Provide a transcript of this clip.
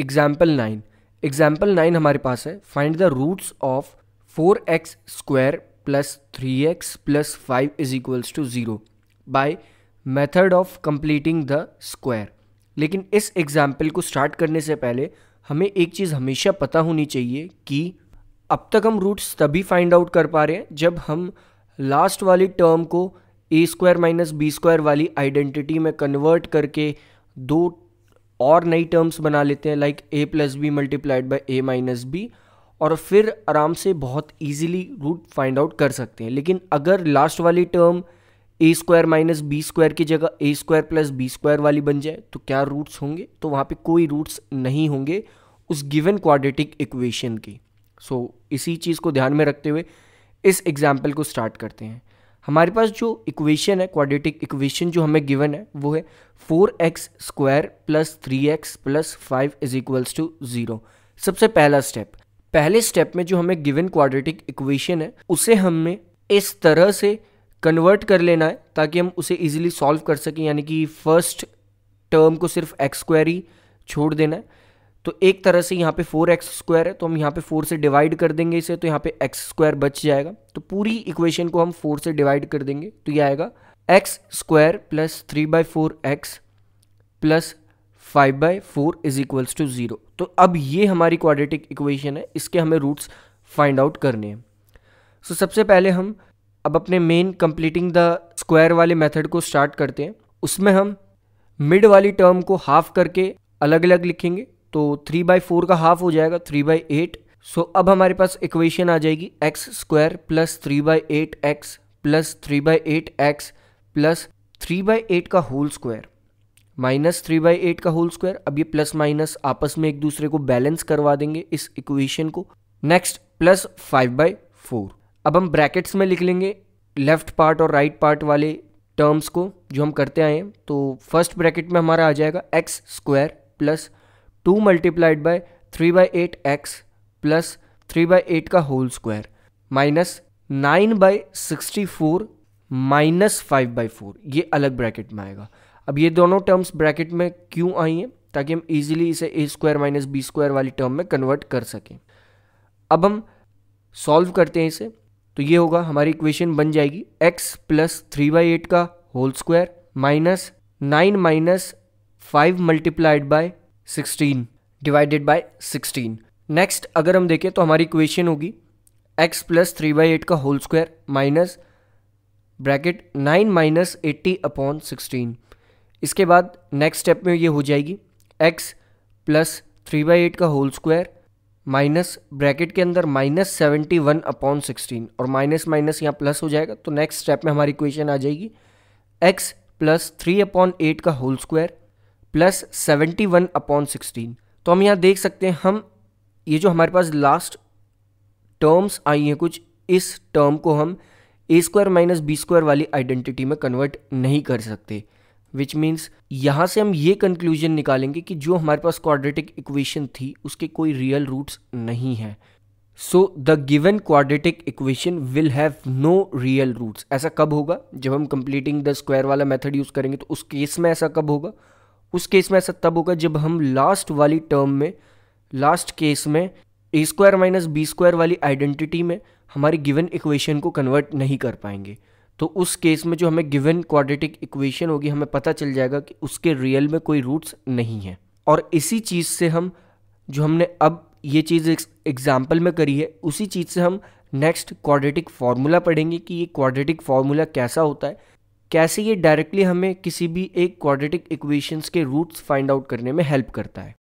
example nine example nine हमारे पास है find the roots of four x square plus three x plus five is equals to zero by method of completing the square लेकिन इस example को start करने से पहले हमें एक चीज़ हमेशा पता होनी चाहिए कि अब तक हम रूट्स तभी फाइंड आउट कर पा रहे हैं जब हम लास्ट वाली टर्म को a square minus b square वाली आइडेंटिटी में कन्वर्ट करके दो और नई टर्म्स बना लेते हैं like a plus b multiplied by a minus b और फिर आराम से बहुत ईजिली रूट फाइंड आउट कर सकते हैं लेकिन अगर लास्ट वाली term a square minus b square की जगह a square plus b square वाली बन जाए तो क्या रूट्स होंगे तो वहाँ पे कोई रूट्स नहीं होंगे उस गिवन क्वाड्रेटिक इक्वेशन की सो so, इसी चीज़ को ध्यान में रखते हुए इस एग्जाम्पल को स्टार्ट करते हैं हमारे पास जो इक्वेशन है क्वाड्रेटिक इक्वेशन जो हमें गिवन है वो है four x square plus three x plus five is equals to zero सबसे पहला स्टेप पहले स्टेप में जो हमें गिवन क्वाड्रेटिक इक्वेशन है उसे हमें इस तरह से कन्वर्ट कर लेना है ताकि हम उसे इजीली सॉल्व कर सकें यानी कि फर्स्ट टर्म को सिर्फ एक्स स्क्वायर ही छोड़ देना है तो एक तरह से यहाँ पे फोर एक्स स्क्वायर है तो हम यहाँ पे फोर से डिवाइड कर देंगे इसे तो यहाँ पे एक्स स्क्वायर बच जाएगा तो पूरी इक्वेशन को हम फोर से डिवाइड कर देंगे तो ये आएगा x square plus three by four x plus five by four is equals to zero तो अब ये हमारी क्वाड्रेटिक इक्वेशन है इसके हमें रूट्स फाइंड आउट करने हैं सो so, सबसे पहले हम अब अपने मेन कंप्लीटिंग द स्क्वायर वाले मेथड को स्टार्ट करते हैं उसमें हम मिड वाली टर्म को हाफ करके अलग अलग लिखेंगे तो थ्री बाई फोर का हाफ हो जाएगा थ्री बाई एट सो अब हमारे पास इक्वेशन आ जाएगी x square plus three by eight x plus three by eight x plus three by eight का whole square minus three by eight का होल स्क्वायर अब ये प्लस माइनस आपस में एक दूसरे को बैलेंस करवा देंगे इस इक्वेशन को next plus five by four अब हम ब्रैकेट्स में लिख लेंगे लेफ्ट पार्ट और राइट right पार्ट वाले टर्म्स को जो हम करते आए हैं तो फर्स्ट ब्रैकेट में हमारा आ जाएगा x square plus two multiplied by three by eight x plus three by eight का whole square minus nine by sixty four minus five by four ये अलग ब्रैकेट में आएगा अब ये दोनों टर्म्स ब्रैकेट में क्यों आई हैं ताकि हम इजीली इसे a square minus b square वाली टर्म में कन्वर्ट कर सकें अब हम सॉल्व करते हैं इसे तो ये होगा हमारी इक्वेशन बन जाएगी x plus three by eight का whole square minus nine minus five multiplied by sixteen divided by sixteen next अगर हम देखें तो हमारी इक्वेशन होगी x plus three by eight का whole square minus bracket nine minus eighty upon sixteen इसके बाद नेक्स्ट स्टेप में ये हो जाएगी x plus three by eight का होल स्क्वायर माइनस ब्रैकेट के अंदर minus seventy one upon sixteen और माइनस माइनस यहाँ प्लस हो जाएगा तो नेक्स्ट स्टेप में हमारी इक्वेशन आ जाएगी x plus three upon eight का whole square plus seventy one upon sixteen तो हम यहाँ देख सकते हैं हम ये जो हमारे पास लास्ट टर्म्स आई हैं कुछ इस टर्म को हम a square minus b square वाली आइडेंटिटी में कन्वर्ट नहीं कर सकते विच मीन्स यहाँ से हम ये कंक्लूजन निकालेंगे कि जो हमारे पास क्वाड्रेटिक इक्वेशन थी उसके कोई रियल रूट्स नहीं हैं so the given quadratic equation will have no real roots ऐसा कब होगा जब हम कंप्लीटिंग द स्क्वायर वाला मेथड यूज़ करेंगे तो उस केस में ऐसा कब होगा उस केस में ऐसा तब होगा जब हम लास्ट वाली टर्म में लास्ट केस में a square minus b square वाली आइडेंटिटी में हमारी गिवन इक्वेशन को कन्वर्ट नहीं कर पाएंगे तो उस केस में जो हमें गिवन क्वाड्रेटिक इक्वेशन होगी हमें पता चल जाएगा कि उसके रियल में कोई रूट्स नहीं है और इसी चीज़ से हम जो हमने अब ये चीज़ एग्जाम्पल में करी है उसी चीज़ से हम नेक्स्ट क्वाड्रेटिक फार्मूला पढ़ेंगे कि ये क्वाड्रेटिक फार्मूला कैसा होता है कैसे ये डायरेक्टली हमें किसी भी एक क्वाड्रेटिक इक्वेशंस के रूट्स फाइंड आउट करने में हेल्प करता है